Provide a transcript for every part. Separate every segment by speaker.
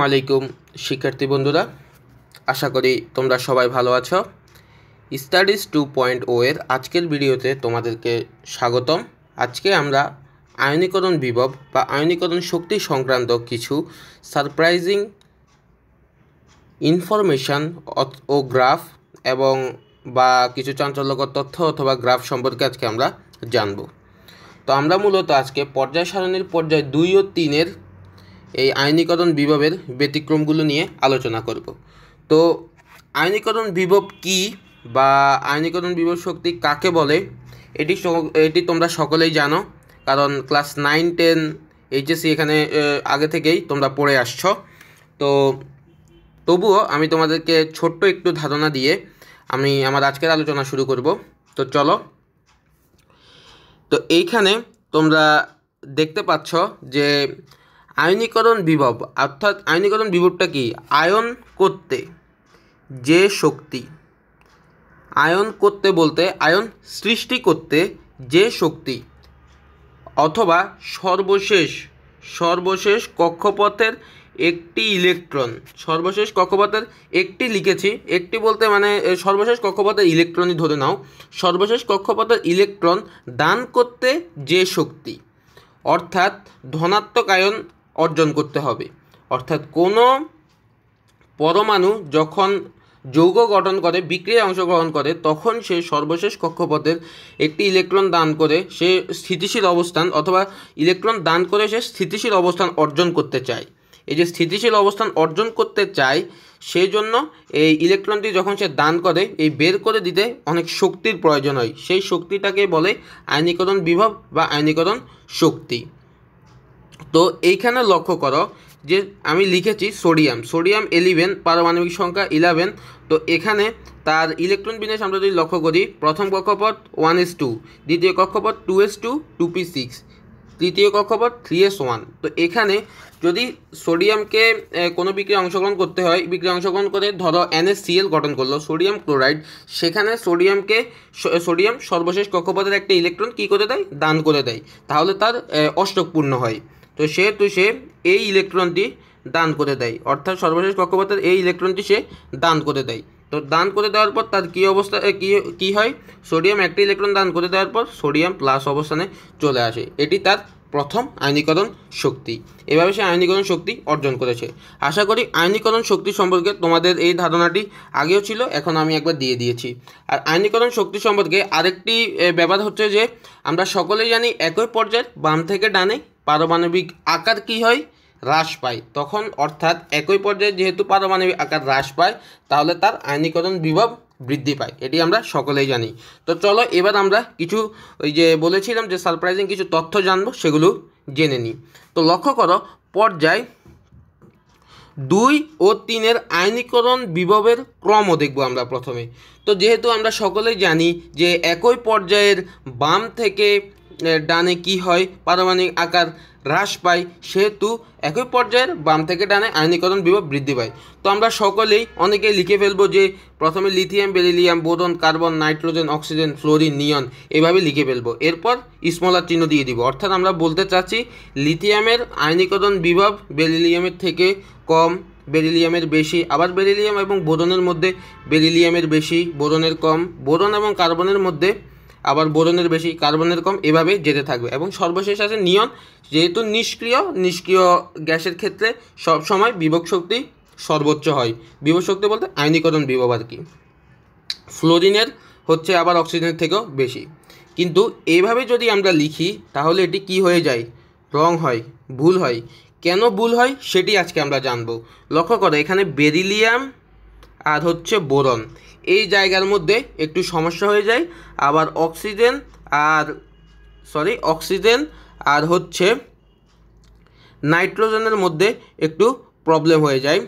Speaker 1: আলাইকুম শিক্ষার্থী বন্ধুরা আশা করি তোমরা সবাই ভালো আছো স্টাডিজ টু পয়েন্ট ও এর আজকের ভিডিওতে তোমাদেরকে স্বাগতম আজকে আমরা আয়নীকরণ বিভব বা আয়নীকরণ শক্তি সংক্রান্ত কিছু সারপ্রাইজিং ইনফরমেশান ও গ্রাফ এবং বা কিছু চাঞ্চল্যকর তথ্য অথবা গ্রাফ সম্পর্কে আজকে আমরা জানব তো আমরা মূলত আজকে পর্যায় সারণীর পর্যায় দুই ও তিনের এই আয়নীকরণ বিভবের ব্যতিক্রমগুলো নিয়ে আলোচনা করব তো আয়নীকরণ বিভব কি বা আয়নীকরণ বিভব শক্তি কাকে বলে এটি এটি তোমরা সকলেই জানো কারণ ক্লাস নাইন টেন এইচএসি এখানে আগে থেকেই তোমরা পড়ে আসছ তো তবুও আমি তোমাদেরকে ছোট্ট একটু ধারণা দিয়ে আমি আমার আজকের আলোচনা শুরু করব তো চলো তো এইখানে তোমরা দেখতে পাচ্ছ যে আয়নীকরণ বিভব অর্থাৎ আয়নীকরণ বিভবটা কি আয়ন করতে যে শক্তি আয়ন করতে বলতে আয়ন সৃষ্টি করতে যে শক্তি অথবা সর্বশেষ সর্বশেষ কক্ষপথের একটি ইলেকট্রন সর্বশেষ কক্ষপথের একটি লিখেছি একটি বলতে মানে সর্বশেষ কক্ষপথের ইলেকট্রনই ধরে নাও সর্বশেষ কক্ষপথের ইলেকট্রন দান করতে যে শক্তি অর্থাৎ ধনাত্মক আয়ন অর্জন করতে হবে অর্থাৎ কোনো পরমাণু যখন যৌগ গঠন করে বিক্রিয়ায় অংশগ্রহণ করে তখন সে সর্বশেষ কক্ষপথের একটি ইলেকট্রন দান করে সে স্থিতিশীল অবস্থান অথবা ইলেকট্রন দান করে সে স্থিতিশীল অবস্থান অর্জন করতে চায় এই যে স্থিতিশীল অবস্থান অর্জন করতে চায় সেই জন্য এই ইলেকট্রনটি যখন সে দান করে এই বের করে দিতে অনেক শক্তির প্রয়োজন হয় সেই শক্তিটাকে বলে আয়নীকরণ বিভব বা আয়নিকরণ শক্তি তো এইখানে লক্ষ্য করো যে আমি লিখেছি সোডিয়াম সোডিয়াম এলিভেন পারমাণবিক সংখ্যা ইলেভেন তো এখানে তার ইলেকট্রন বিন্যাস আমরা যদি লক্ষ্য করি প্রথম কক্ষপথ ওয়ান এস টু দ্বিতীয় কক্ষপথ two S two two P six তৃতীয় কক্ষপথ থ্রি এস ওয়ান তো এখানে যদি সোডিয়ামকে কোনো বিক্রিয়া অংশগ্রহণ করতে হয় বিক্রিয়া অংশগ্রহণ করে ধরো এনএসসিএল গঠন করলো সোডিয়াম ক্লোরাইড সেখানে সোডিয়ামকে সোডিয়াম সর্বশেষ কক্ষপথের একটা ইলেকট্রন কী করে দেয় দান করে দেয় তাহলে তার অষ্টকপূর্ণ হয় তো সেহেতু সে এই ইলেকট্রনটি দান করে দেয় অর্থাৎ সর্বশেষ কক্ষপথের এই ইলেকট্রনটি সে দান করে দেয় তো দান করে দেওয়ার পর তার কী অবস্থা কী কী হয় সোডিয়াম একটি ইলেকট্রন দান করে দেওয়ার পর সোডিয়াম প্লাস অবস্থানে চলে আসে এটি তার প্রথম আয়নীকরণ শক্তি এভাবে সে আয়নীকরণ শক্তি অর্জন করেছে আশা করি আয়নীকরণ শক্তি সম্পর্কে তোমাদের এই ধারণাটি আগেও ছিল এখন আমি একবার দিয়ে দিয়েছি আর আয়নীকরণ শক্তি সম্পর্কে আরেকটি ব্যাপার হচ্ছে যে আমরা সকলেই জানি একই পর্যায়ের বাম থেকে ডানে পারমাণবিক আকার কি হয় হ্রাস পায় তখন অর্থাৎ একই পর্যায়ে যেহেতু পারমাণবিক আকার হ্রাস পায় তাহলে তার আয়নীকরণ বিভব বৃদ্ধি পায় এটি আমরা সকলেই জানি তো চলো এবার আমরা কিছু ওই যে বলেছিলাম যে সারপ্রাইজিং কিছু তথ্য জানবো সেগুলো জেনে নিই তো লক্ষ্য করো পর্যায় দুই ও তিনের আইনীকরণ বিভবের ক্রমও দেখব আমরা প্রথমে তো যেহেতু আমরা সকলেই জানি যে একই পর্যায়ের বাম থেকে ডানে কি হয় পারমাণবিক আকার হ্রাস পায় সেহেতু একই পর্যায়ের বাম থেকে ডানে আয়নীকরণ বিভব বৃদ্ধি পায় তো আমরা সকলেই অনেকে লিখে ফেলবো যে প্রথমে lithium beryllium boron carbon nitrogen oxygen fluorine neon এভাবে লিখে ফেলবো এরপর স্মলার চিহ্ন দিয়ে দিব অর্থাৎ আমরা বলতে চাচ্ছি লিথিয়ামের আয়নীকরণ বিভব বেরিলিয়ামের থেকে কম বেরিলিয়ামের বেশি আবার বেরিলিয়াম এবং বোরনের মধ্যে বেরিলিয়ামের বেশি বোরনের কম বোরন এবং কার্বনের মধ্যে আবার বোরনের বেশি কার্বনের কম এভাবেই যেতে থাকবে এবং সর্বশেষ আছে নিয়ন যেহেতু নিষ্ক্রিয় নিষ্ক্রিয় গ্যাসের ক্ষেত্রে সব সময় বিভব শক্তি সর্বোচ্চ হয় বিভব শক্তি বলতে আয়নীকরণ বিভব আর কি ফ্লোরিনের হচ্ছে আবার অক্সিজেনের থেকেও বেশি কিন্তু এইভাবে যদি আমরা লিখি তাহলে এটি কি হয়ে যায় রং হয় ভুল হয় কেন ভুল হয় সেটি আজকে আমরা জানব লক্ষ্য করো এখানে বেরিলিয়াম আর হচ্ছে বোরন এই জায়গার মধ্যে একটু সমস্যা হয়ে যায় আবার অক্সিজেন আর সরি অক্সিজেন আর হচ্ছে নাইট্রোজেনের মধ্যে একটু প্রবলেম হয়ে যায়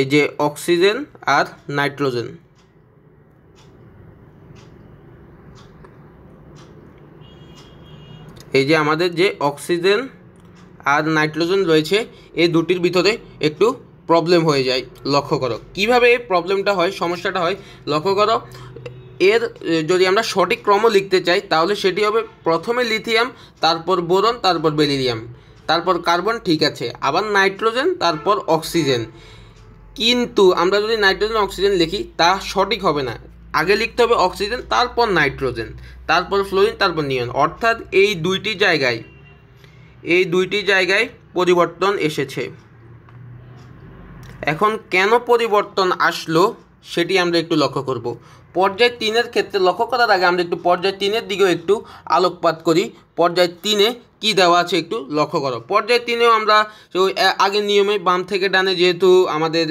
Speaker 1: এই যে অক্সিজেন আর নাইট্রোজেন এই যে আমাদের যে অক্সিজেন আর নাইট্রোজেন রয়েছে এই দুটির ভিতরে একটু প্রবলেম হয়ে যায় লক্ষ্য করো কিভাবে প্রবলেমটা হয় সমস্যাটা হয় লক্ষ্য করো এর যদি আমরা সঠিক ক্রম লিখতে চাই তাহলে সেটি হবে প্রথমে লিথিয়াম তারপর বোরন তারপর বেলিলিয়াম তারপর কার্বন ঠিক আছে আবার নাইট্রোজেন তারপর অক্সিজেন কিন্তু আমরা যদি নাইট্রোজেন অক্সিজেন লিখি তা সঠিক হবে না আগে লিখতে হবে অক্সিজেন তারপর নাইট্রোজেন তারপর ফ্লোরিন তারপর নিয়ন অর্থাৎ এই দুইটি জায়গায় এই দুইটি জায়গায় পরিবর্তন এসেছে এখন কেন পরিবর্তন আসলো সেটি আমরা একটু লক্ষ্য করব পর্যায় তিনের ক্ষেত্রে লক্ষ্য করার আগে আমরা একটু পর্যায় তিনের দিকেও একটু আলোকপাত করি পর্যায় তিনে কি দেওয়া আছে একটু লক্ষ্য করো পর্যায় তিনেও আমরা আগের নিয়মে বাম থেকে ডানে যেহেতু আমাদের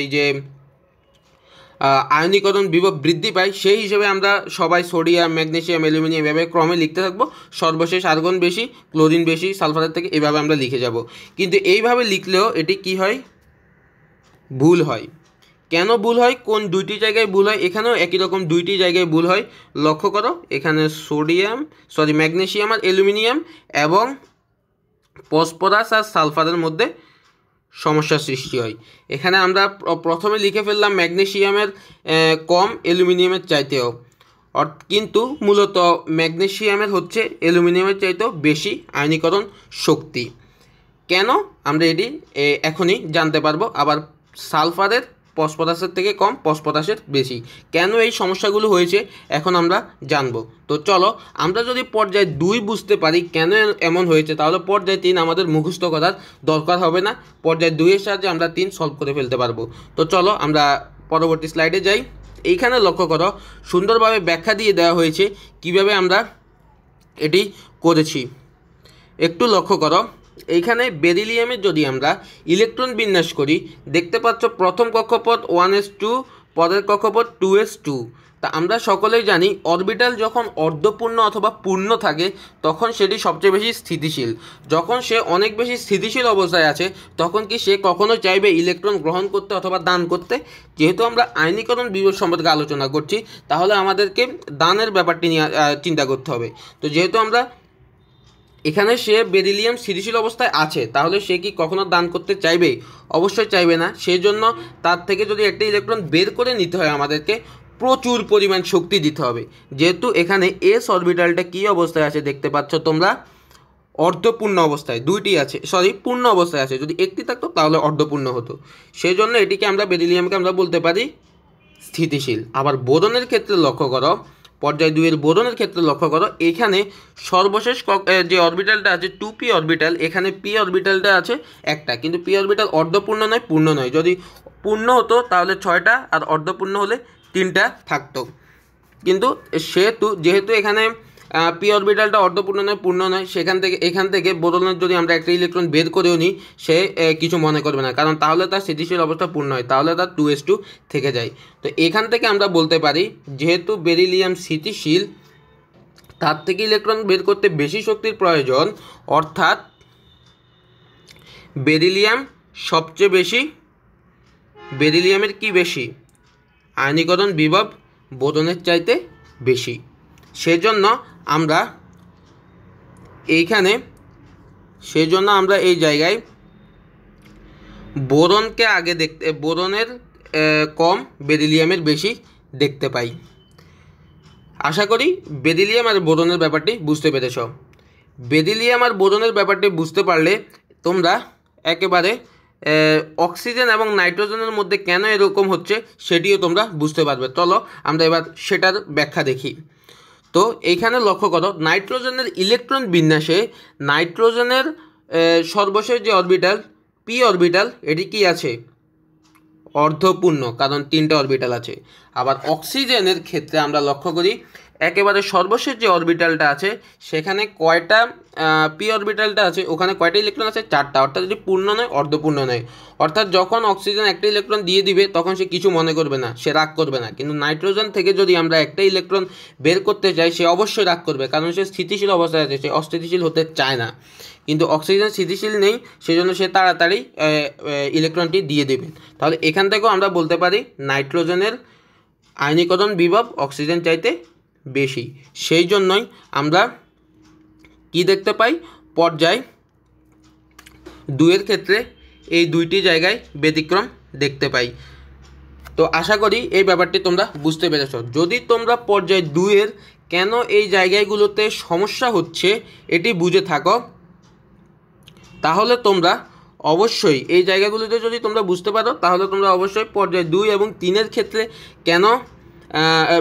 Speaker 1: এই যে আয়নীকরণ বিভব বৃদ্ধি পায় সেই হিসেবে আমরা সবাই সোডিয়াম ম্যাগনেশিয়াম অ্যালুমিনিয়াম এভাবে ক্রমে লিখতে থাকবো সর্বশেষ আর্গন বেশি ক্লোরিন বেশি সালফারের থেকে এভাবে আমরা লিখে যাব কিন্তু এইভাবে লিখলেও এটি কি হয় ভুল হয় কেন ভুল হয় কোন দুইটি জায়গায় ভুল হয় এখানেও একই রকম দুইটি জায়গায় ভুল হয় লক্ষ্য করো এখানে সোডিয়াম সরি ম্যাগনেশিয়াম আর অ্যালুমিনিয়াম এবং ফসফরাস আর সালফারের মধ্যে সমস্যার সৃষ্টি হয় এখানে আমরা প্রথমে লিখে ফেললাম ম্যাগনেশিয়ামের কম অ্যালুমিনিয়ামের চাইতেও কিন্তু মূলত ম্যাগনেশিয়ামের হচ্ছে অ্যালুমিনিয়ামের চাইতেও বেশি আয়নীকরণ শক্তি কেন আমরা এটি এখনই জানতে পারবো আবার সালফারের পসপটাসের থেকে কম পসপটাসের বেশি কেন এই সমস্যাগুলো হয়েছে এখন আমরা জানব তো চলো আমরা যদি পর্যায় দুই বুঝতে পারি কেন এমন হয়েছে তাহলে পর্যায় তিন আমাদের মুখস্থ করার দরকার হবে না পর্যায় দুইয়ের সাহায্যে আমরা তিন সলভ করে ফেলতে পারবো তো চলো আমরা পরবর্তী স্লাইডে যাই এইখানে লক্ষ্য করো সুন্দরভাবে ব্যাখ্যা দিয়ে দেওয়া হয়েছে কিভাবে আমরা এটি করেছি একটু লক্ষ্য করো এইখানে বেরিলিয়ামে যদি আমরা ইলেকট্রন বিন্যাস করি দেখতে পাচ্ছ প্রথম কক্ষপথ ওয়ান এস টু পরের কক্ষপথ টু এস টু তা আমরা সকলেই জানি অরবিটাল যখন অর্ধপূর্ণ অথবা পূর্ণ থাকে তখন সেটি সবচেয়ে বেশি স্থিতিশীল যখন সে অনেক বেশি স্থিতিশীল অবস্থায় আছে তখন কি সে কখনো চাইবে ইলেকট্রন গ্রহণ করতে অথবা দান করতে যেহেতু আমরা আইনীকরণ বিরোধ সম্পর্কে আলোচনা করছি তাহলে আমাদেরকে দানের ব্যাপারটি নিয়ে চিন্তা করতে হবে তো যেহেতু আমরা এখানে সে বেরিলিয়াম স্থিতিশীল অবস্থায় আছে তাহলে সে কি কখনো দান করতে চাইবে অবশ্যই চাইবে না সেই জন্য তার থেকে যদি একটা ইলেকট্রন বের করে নিতে হয় আমাদেরকে প্রচুর পরিমাণ শক্তি দিতে হবে যেহেতু এখানে এস অরবিটালটা কী অবস্থায় আছে দেখতে পাচ্ছ তোমরা অর্ধপূর্ণ অবস্থায় দুইটি আছে সরি পূর্ণ অবস্থায় আছে যদি একটি থাকতো তাহলে অর্ধপূর্ণ হতো সেই জন্য এটিকে আমরা বেরিলিয়ামকে আমরা বলতে পারি স্থিতিশীল আবার বোধনের ক্ষেত্রে লক্ষ্য করো পর্যায় দুইয়ের বোধনের ক্ষেত্রে লক্ষ্য করো এখানে সর্বশেষ যে অরবিটালটা আছে টু পি অরবিটাল এখানে পি অরবিটালটা আছে একটা কিন্তু পি অরবিটাল অর্ধপূর্ণ নয় পূর্ণ নয় যদি পূর্ণ হতো তাহলে ছয়টা আর অর্ধপূর্ণ হলে তিনটা থাকতো কিন্তু সেহেতু যেহেতু এখানে পি অরবিটালটা অর্ধপূর্ণ নয় পূর্ণ নয় সেখান থেকে এখান থেকে বোতলের যদি আমরা একটা ইলেকট্রন বের করেও নিই সে কিছু মনে করবে না কারণ তাহলে তার স্থিতিশীল অবস্থা পূর্ণ হয় তাহলে তার টু এস টু থেকে যায় তো এখান থেকে আমরা বলতে পারি যেহেতু বেরিলিয়াম স্থিতিশীল তার থেকে ইলেকট্রন বের করতে বেশি শক্তির প্রয়োজন অর্থাৎ বেরিলিয়াম সবচেয়ে বেশি বেরিলিয়ামের কি বেশি আয়নীকরণ বিভব বোতনের চাইতে বেশি সেজন্য আমরা এইখানে সেই জন্য আমরা এই জায়গায় বোরনকে আগে দেখতে বোরনের কম বেরিলিয়ামের বেশি দেখতে পাই আশা করি বেরিলিয়াম আর বোরনের ব্যাপারটি বুঝতে পেরেছ বেরিলিয়াম আর বোরনের ব্যাপারটি বুঝতে পারলে তোমরা একেবারে অক্সিজেন এবং নাইট্রোজেনের মধ্যে কেন এরকম হচ্ছে সেটিও তোমরা বুঝতে পারবে চলো আমরা এবার সেটার ব্যাখ্যা দেখি তো এইখানে লক্ষ্য করো নাইট্রোজেনের ইলেকট্রন বিন্যাসে নাইট্রোজেনের সর্বশেষ যে অরবিটাল পি অরবিটাল এটি কি আছে অর্ধপূর্ণ কারণ তিনটে অরবিটাল আছে আবার অক্সিজেনের ক্ষেত্রে আমরা লক্ষ্য করি একেবারে সর্বশেষ যে অরবিটালটা আছে সেখানে কয়টা পি অরবিটালটা আছে ওখানে কয়টা ইলেকট্রন আছে চারটা অর্থাৎ এটি পূর্ণ নয় অর্ধপূর্ণ নয় অর্থাৎ যখন অক্সিজেন একটা ইলেকট্রন দিয়ে দিবে তখন সে কিছু মনে করবে না সে রাগ করবে না কিন্তু নাইট্রোজেন থেকে যদি আমরা একটা ইলেকট্রন বের করতে চাই সে অবশ্যই রাগ করবে কারণ সে স্থিতিশীল অবস্থায় আছে সে অস্থিতিশীল হতে চায় না কিন্তু অক্সিজেন স্থিতিশীল নেই সেজন্য সে তাড়াতাড়ি ইলেকট্রনটি দিয়ে দেবে তাহলে এখান থেকেও আমরা বলতে পারি নাইট্রোজেনের আয়নীকরণ বিভব অক্সিজেন চাইতে বেশি সেই জন্যই আমরা কি দেখতে পাই পর্যায় দুয়ের ক্ষেত্রে এই দুইটি জায়গায় ব্যতিক্রম দেখতে পাই তো আশা করি এই ব্যাপারটি তোমরা বুঝতে পেরেছ যদি তোমরা পর্যায় দুয়ের কেন এই জায়গাগুলোতে সমস্যা হচ্ছে এটি বুঝে থাকো তাহলে তোমরা অবশ্যই এই জায়গাগুলোতে যদি তোমরা বুঝতে পারো তাহলে তোমরা অবশ্যই পর্যায় দুই এবং তিনের ক্ষেত্রে কেন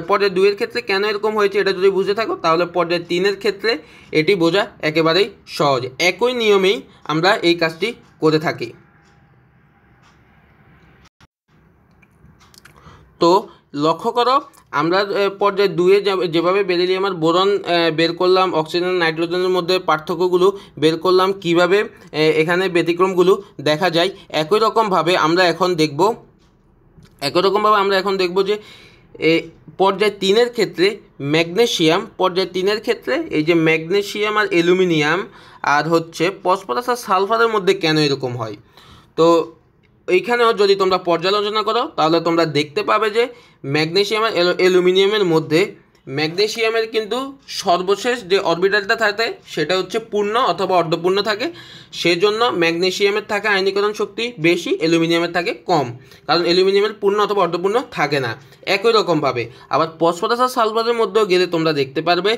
Speaker 1: পর্যায় দুইয়ের ক্ষেত্রে কেন এরকম হয়েছে এটা যদি বুঝে থাকো তাহলে পর্যায় তিনের ক্ষেত্রে এটি বোঝা একেবারেই সহজ একই নিয়মেই আমরা এই কাজটি করে থাকি তো লক্ষ্য করো আমরা পর্যায়ে দুয়ে যেভাবে বেরিলিয়ামের বোরন বের করলাম অক্সিজেন নাইট্রোজেনের মধ্যে পার্থক্যগুলো বের করলাম কিভাবে এখানে ব্যতিক্রমগুলো দেখা যায় একই রকমভাবে আমরা এখন দেখব একই রকমভাবে আমরা এখন দেখব যে এ পর্যায় তিনের ক্ষেত্রে ম্যাগনেশিয়াম পর্যায় তিনের ক্ষেত্রে এই যে ম্যাগনেশিয়াম আর অ্যালুমিনিয়াম আর হচ্ছে ফসফরাস আর সালফারের মধ্যে কেন এরকম হয় তো এইখানেও যদি তোমরা পর্যালোচনা করো তাহলে তোমরা দেখতে পাবে যে ম্যাগনেশিয়াম আর অ্যালুমিনিয়ামের মধ্যে ম্যাগনেশিয়ামের কিন্তু সর্বশেষ যে অরবিটালটা থাকে সেটা হচ্ছে পূর্ণ অথবা অর্ধপূর্ণ থাকে সেজন্য ম্যাগনেশিয়ামের থাকে আয়নীকরণ শক্তি বেশি অ্যালুমিনিয়ামের থাকে কম কারণ অ্যালুমিনিয়ামের পূর্ণ অথবা অর্ধপূর্ণ থাকে না একই রকমভাবে আবার ফসফরাস আর সালফারের মধ্যেও গেলে তোমরা দেখতে পারবে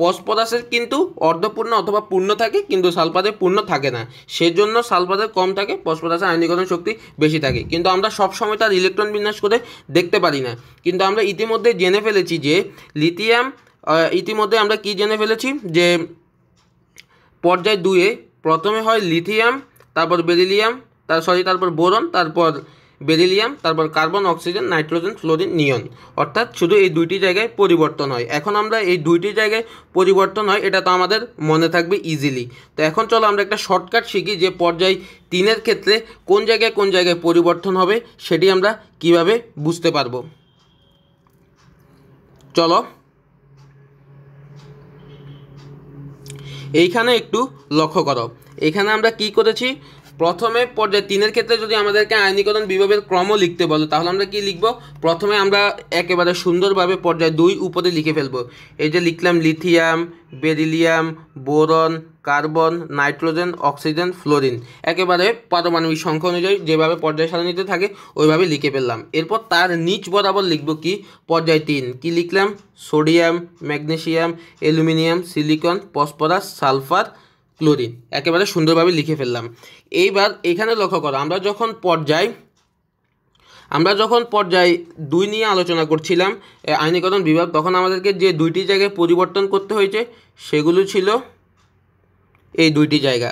Speaker 1: পসপদাসের কিন্তু অর্ধপূর্ণ অথবা পূর্ণ থাকে কিন্তু সালপাদের পূর্ণ থাকে না সেজন্য সালপাদের কম থাকে পসপদাসের আয়নীকরণ শক্তি বেশি থাকে কিন্তু আমরা সবসময় তার ইলেকট্রন বিন্যাস করে দেখতে পারি না কিন্তু আমরা ইতিমধ্যে জেনে ফেলেছি যে লিথিয়াম ইতিমধ্যে আমরা কি জেনে ফেলেছি যে পর্যায় দুয়ে প্রথমে হয় লিথিয়াম তারপর বেরিলিয়াম তার সরি তারপর বোরন তারপর বেরিলিয়াম তারপর carbon oxygen nitrogen fluorine neon অর্থাৎ শুধু এই দুইটি জায়গায় পরিবর্তন হয় এখন আমরা এই দুইটি জায়গায় পরিবর্তন হয় এটা তো আমাদের মনে থাকবে ইজিলি তো এখন চলো আমরা একটা শর্টকাট শিখি যে পর্যায় তিনের ক্ষেত্রে কোন জায়গায় কোন জায়গায় পরিবর্তন হবে সেটি আমরা কিভাবে বুঝতে পারবো চলো এইখানে একটু লক্ষ্য করো এখানে আমরা কি করেছি প্রথমে পর্যায়ে তিনের ক্ষেত্রে যদি আমাদেরকে আইনিকরণ বিভাগের ক্রম লিখতে বলো তাহলে আমরা কি লিখব প্রথমে আমরা একেবারে সুন্দরভাবে পর্যায় দুই উপরে লিখে ফেলবো এই যে লিখলাম lithium beryllium boron carbon nitrogen oxygen fluorine একেবারে পারমাণবিক সংখ্যা অনুযায়ী যেভাবে পর্যায় সারণীতে থাকে ওইভাবে লিখে ফেললাম এরপর তার নিচ বরাবর লিখব কি পর্যায় তিন কি লিখলাম sodium magnesium aluminium silicon phosphorus sulphur chlorine একেবারে সুন্দরভাবে লিখে ফেললাম এইবার এখানে লক্ষ্য করো আমরা যখন পর্যায় আমরা যখন পর্যায় দুই নিয়ে আলোচনা করছিলাম আইনিকরণ বিভাগ তখন আমাদেরকে যে দুইটি জায়গায় পরিবর্তন করতে হয়েছে সেগুলো ছিল এই দুইটি জায়গা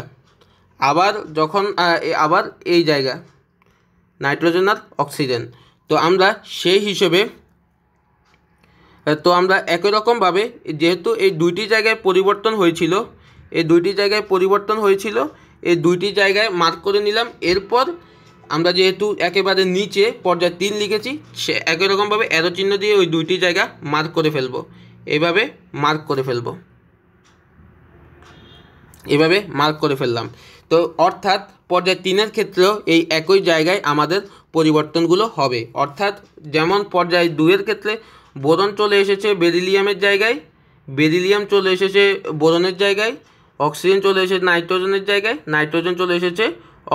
Speaker 1: আবার যখন আবার এই জায়গা নাইট্রোজেন আর অক্সিজেন তো আমরা সেই হিসেবে তো আমরা একই রকমভাবে যেহেতু এই দুইটি জায়গায় পরিবর্তন হয়েছিল এই দুইটি জায়গায় পরিবর্তন হয়েছিল এই দুইটি জায়গায় মার্ক করে নিলাম এরপর আমরা যেহেতু একেবারে নিচে পর্যায় তিন লিখেছি সে একই রকমভাবে অ্যারো চিহ্ন দিয়ে ওই দুইটি জায়গা মার্ক করে ফেলবো এভাবে মার্ক করে ফেলবো এভাবে মার্ক করে ফেললাম তো অর্থাৎ পর্যায় তিনের ক্ষেত্রেও এই একই জায়গায় আমাদের পরিবর্তনগুলো হবে অর্থাৎ যেমন পর্যায় দুয়ের ক্ষেত্রে বোরন চলে এসেছে বেরিলিয়ামের জায়গায় বেরিলিয়াম চলে এসেছে বোরনের জায়গায় অক্সিজেন চলে এসেছে নাইট্রোজেনের জায়গায় নাইট্রোজেন চলে এসেছে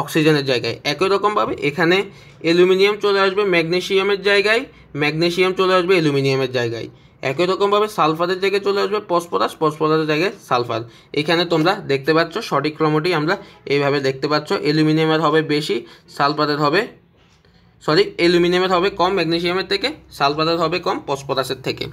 Speaker 1: অক্সিজেনের জায়গায় একই রকমভাবে এখানে অ্যালুমিনিয়াম চলে আসবে ম্যাগনেশিয়ামের জায়গায় ম্যাগনেশিয়াম চলে আসবে অ্যালুমিনিয়ামের জায়গায় একই রকমভাবে সালফারের জায়গায় চলে আসবে ফসফরাস ফসফরাসের জায়গায় সালফার এখানে তোমরা দেখতে পাচ্ছ সঠিক ক্রমটি আমরা এইভাবে দেখতে পাচ্ছ অ্যালুমিনিয়ামের হবে বেশি সালফারের হবে সরি অ্যালুমিনিয়ামের হবে কম ম্যাগনেশিয়ামের থেকে সালফারের হবে কম ফসফরাসের থেকে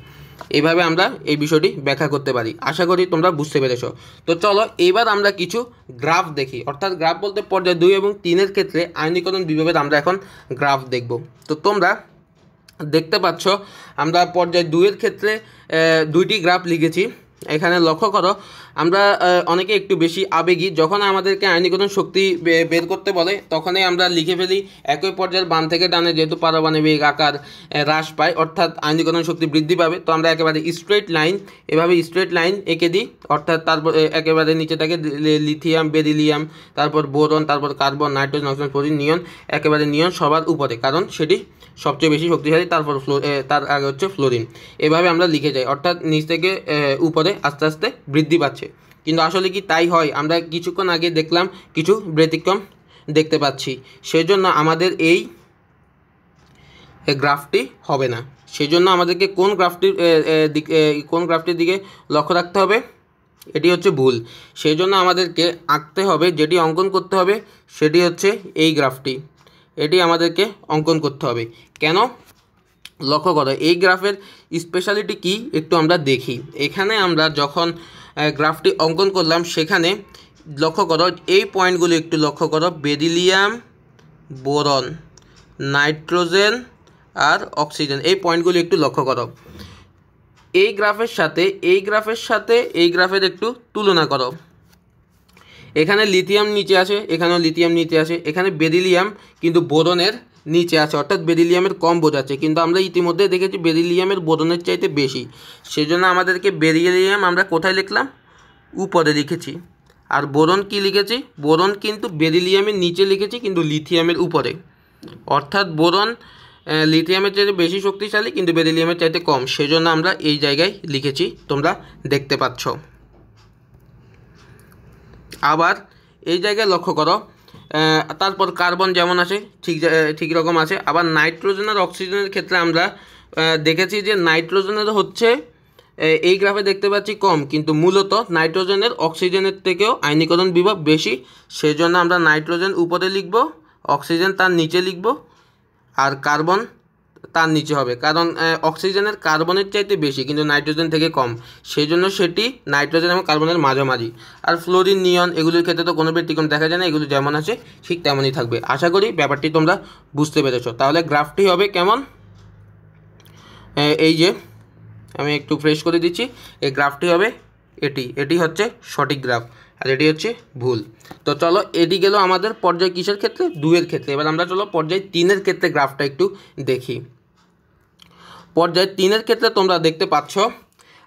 Speaker 1: এইভাবে আমরা এই বিষয়টি ব্যাখ্যা করতে পারি আশা করি তোমরা বুঝতে পেরেছ তো চলো এবার আমরা কিছু গ্রাফ দেখি অর্থাৎ গ্রাফ বলতে পর্যায়ে দুই এবং তিনের ক্ষেত্রে আইনীকরণ বিভাগের আমরা এখন গ্রাফ দেখব তো তোমরা দেখতে পাচ্ছ আমরা পর্যায়ে দুইয়ের ক্ষেত্রে দুইটি গ্রাফ লিখেছি এখানে লক্ষ্য করো আমরা অনেকে একটু বেশি আবেগী যখন আমাদেরকে আইনিকতন শক্তি বের করতে বলে তখনই আমরা লিখে ফেলি একই পর্যায়ের বাম থেকে ডানে যেহেতু পারমাণবিক আকার হ্রাস পায় অর্থাৎ আইনিকতন শক্তি বৃদ্ধি পাবে তো আমরা একেবারে স্ট্রেট লাইন এভাবে স্ট্রেট লাইন এঁকে দিই অর্থাৎ তারপর একেবারে নিচেটাকে লিথিয়াম বেরিলিয়াম তারপর বোরন তারপর carbon nitrogen oxygen fluorine neon একেবারে নিয়ন সবার উপরে কারণ সেটি সবচেয়ে বেশি শক্তিশালী তারপর ফ্লো তার আগে হচ্ছে ফ্লোরিন এভাবে আমরা লিখে যাই অর্থাৎ নিচ থেকে উপরে আস্তে আস্তে বৃদ্ধি পাচ্ছে কিন্তু আসলে কি তাই হয় আমরা কিছুক্ষণ আগে দেখলাম কিছু ব্যতিক্রম দেখতে পাচ্ছি সেই জন্য আমাদের এই গ্রাফটি হবে না সেই জন্য আমাদেরকে কোন গ্রাফটির কোন গ্রাফটির দিকে লক্ষ্য রাখতে হবে এটি হচ্ছে ভুল সেই জন্য আমাদেরকে আঁকতে হবে যেটি অঙ্কন করতে হবে সেটি হচ্ছে এই গ্রাফটি এটি আমাদেরকে অঙ্কন করতে হবে কেন লক্ষ্য করো এই গ্রাফের স্পেশালিটি কি একটু আমরা দেখি এখানে আমরা যখন গ্রাফটি অঙ্কন করলাম সেখানে লক্ষ্য করো এই পয়েন্টগুলো একটু লক্ষ্য করো বেরিলিয়াম বোরন নাইট্রোজেন আর অক্সিজেন এই পয়েন্টগুলো একটু লক্ষ্য করো এই গ্রাফের সাথে এই গ্রাফের সাথে এই গ্রাফের একটু তুলনা করো এখানে লিথিয়াম নিচে আছে এখানেও লিথিয়াম নিচে আছে এখানে বেরিলিয়াম কিন্তু বোরনের নিচে আছে অর্থাৎ বেরিলিয়ামের কম বোঝাচ্ছে কিন্তু আমরা ইতিমধ্যে দেখেছি বেরিলিয়ামের বোধনের চাইতে বেশি সেজন্য আমাদেরকে বেরিলিয়াম আমরা কোথায় লিখলাম উপরে লিখেছি আর বোরন কি লিখেছি বোরন কিন্তু বেরিলিয়ামের নিচে লিখেছি কিন্তু লিথিয়ামের উপরে অর্থাৎ বোরন লিথিয়ামের চাইতে বেশি শক্তিশালী কিন্তু বেরিলিয়ামের চাইতে কম সেজন্য আমরা এই জায়গায় লিখেছি তোমরা দেখতে পাচ্ছ আবার এই জায়গায় লক্ষ্য করো তারপর কার্বন যেমন আছে ঠিক ঠিক রকম আছে আবার নাইট্রোজেন আর অক্সিজেনের ক্ষেত্রে আমরা দেখেছি যে নাইট্রোজেনের হচ্ছে এই গ্রাফে দেখতে পাচ্ছি কম কিন্তু মূলত নাইট্রোজেনের অক্সিজেনের থেকেও আইনিকরণ বিভব বেশি সেই জন্য আমরা নাইট্রোজেন উপরে লিখব অক্সিজেন তার নিচে লিখব আর কার্বন তার নিচে হবে কারণ অক্সিজেনের কার্বনের চাইতে বেশি কিন্তু নাইট্রোজেন থেকে কম সেই জন্য সেটি নাইট্রোজেন এবং কার্বনের মাঝামাঝি আর ফ্লোরিন নিয়ন এগুলির ক্ষেত্রে তো কোনো ব্যতিক্রম দেখা যায় না এগুলো যেমন আছে ঠিক তেমনই থাকবে আশা করি ব্যাপারটি তোমরা বুঝতে পেরেছ তাহলে গ্রাফটি হবে কেমন এই যে আমি একটু ফ্রেশ করে দিচ্ছি এই গ্রাফটি হবে এটি এটি হচ্ছে সঠিক গ্রাফ আর আচ্ছা, এটি হচ্ছে ভুল তো চলো এটি গেল আমাদের পর্যায় কিসের ক্ষেত্রে দুয়ের ক্ষেত্রে এবার আমরা চলো পর্যায় তিনের ক্ষেত্রে গ্রাফটা একটু দেখি পর্যায় তিনের ক্ষেত্রে তোমরা দেখতে পাচ্ছ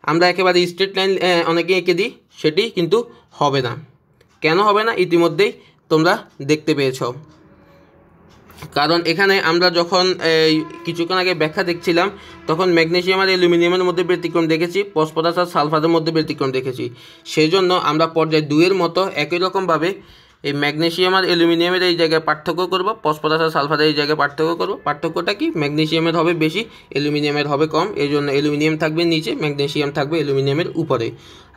Speaker 1: আমরা একেবারে স্ট্রেট লাইন অনেকে এঁকে দিই সেটি কিন্তু হবে না কেন হবে না ইতিমধ্যেই তোমরা দেখতে পেয়েছো কারণ এখানে আমরা যখন কিছুক্ষণ আগে ব্যাখ্যা দেখছিলাম তখন ম্যাগনেশিয়াম আর অ্যালুমিনিয়ামের মধ্যে ব্যতিক্রম দেখেছি ফসফরাস আর সালফারের মধ্যে ব্যতিক্রম দেখেছি সেই জন্য আমরা পর্যায় দুইয়ের মতো একই রকমভাবে এই ম্যাগনেশিয়াম আর অ্যালুমিনিয়ামের এই জায়গায় পার্থক্য করবো ফসফরাস আর সালফারের এই জায়গায় পার্থক্য করবো পার্থক্যটা কি ম্যাগনেশিয়ামের হবে বেশি অ্যালুমিনিয়ামের হবে কম এই জন্য অ্যালুমিনিয়াম থাকবে নিচে ম্যাগনেশিয়াম থাকবে অ্যালুমিনিয়ামের উপরে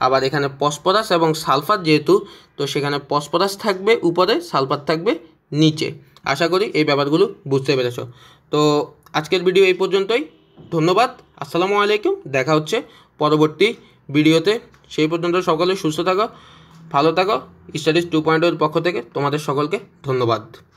Speaker 1: আবার এখানে ফসফরাস এবং সালফার যেহেতু তো সেখানে ফসফরাস থাকবে উপরে সালফার থাকবে নিচে আশা করি এই ব্যাপারগুলো বুঝতে পেরেছ তো আজকের ভিডিও এই পর্যন্তই ধন্যবাদ আসসালামু আলাইকুম দেখা হচ্ছে পরবর্তী ভিডিওতে সেই পর্যন্ত সকলে সুস্থ থাকো ভালো থাকো স্টাডিজ টু পয়েন্টের পক্ষ থেকে তোমাদের সকলকে ধন্যবাদ